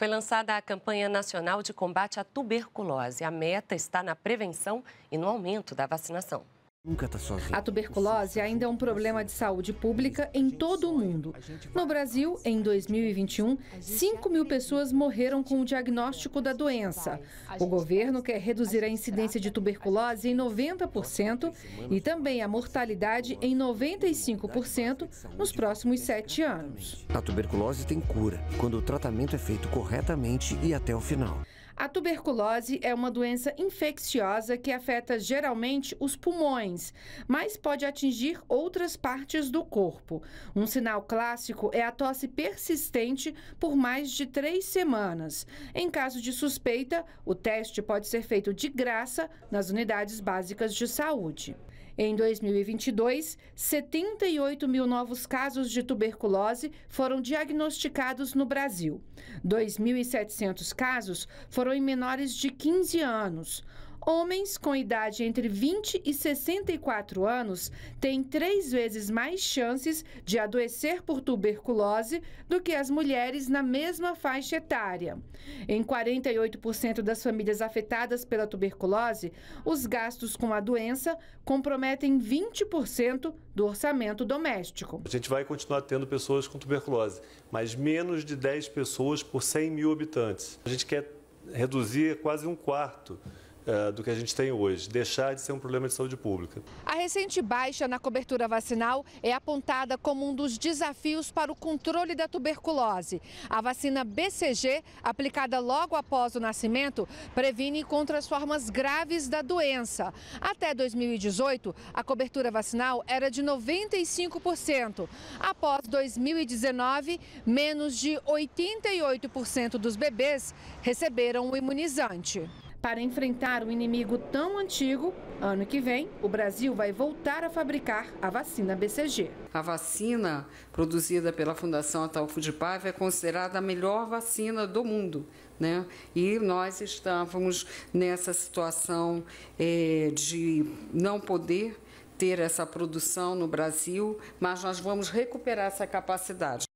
Foi lançada a campanha nacional de combate à tuberculose. A meta está na prevenção e no aumento da vacinação. Nunca tá sozinho. A tuberculose ainda é um problema de saúde pública em todo o mundo. No Brasil, em 2021, 5 mil pessoas morreram com o diagnóstico da doença. O governo quer reduzir a incidência de tuberculose em 90% e também a mortalidade em 95% nos próximos sete anos. A tuberculose tem cura quando o tratamento é feito corretamente e até o final. A tuberculose é uma doença infecciosa que afeta geralmente os pulmões, mas pode atingir outras partes do corpo. Um sinal clássico é a tosse persistente por mais de três semanas. Em caso de suspeita, o teste pode ser feito de graça nas unidades básicas de saúde. Em 2022, 78 mil novos casos de tuberculose foram diagnosticados no Brasil. 2.700 casos foram em menores de 15 anos. Homens com idade entre 20 e 64 anos têm três vezes mais chances de adoecer por tuberculose do que as mulheres na mesma faixa etária. Em 48% das famílias afetadas pela tuberculose, os gastos com a doença comprometem 20% do orçamento doméstico. A gente vai continuar tendo pessoas com tuberculose, mas menos de 10 pessoas por 100 mil habitantes. A gente quer reduzir quase um quarto eh, do que a gente tem hoje, deixar de ser um problema de saúde pública. A recente baixa na cobertura vacinal é apontada como um dos desafios para o controle da tuberculose. A vacina BCG, aplicada logo após o nascimento, previne contra as formas graves da doença. Até 2018, a cobertura vacinal era de 95%. Após 2019, menos de 88% dos bebês receberam o imunizante. Para enfrentar um inimigo tão antigo, ano que vem, o Brasil vai voltar a fabricar a vacina BCG. A vacina produzida pela Fundação Ataulfo de Paiva é considerada a melhor vacina do mundo. Né? E nós estávamos nessa situação é, de não poder ter essa produção no Brasil, mas nós vamos recuperar essa capacidade.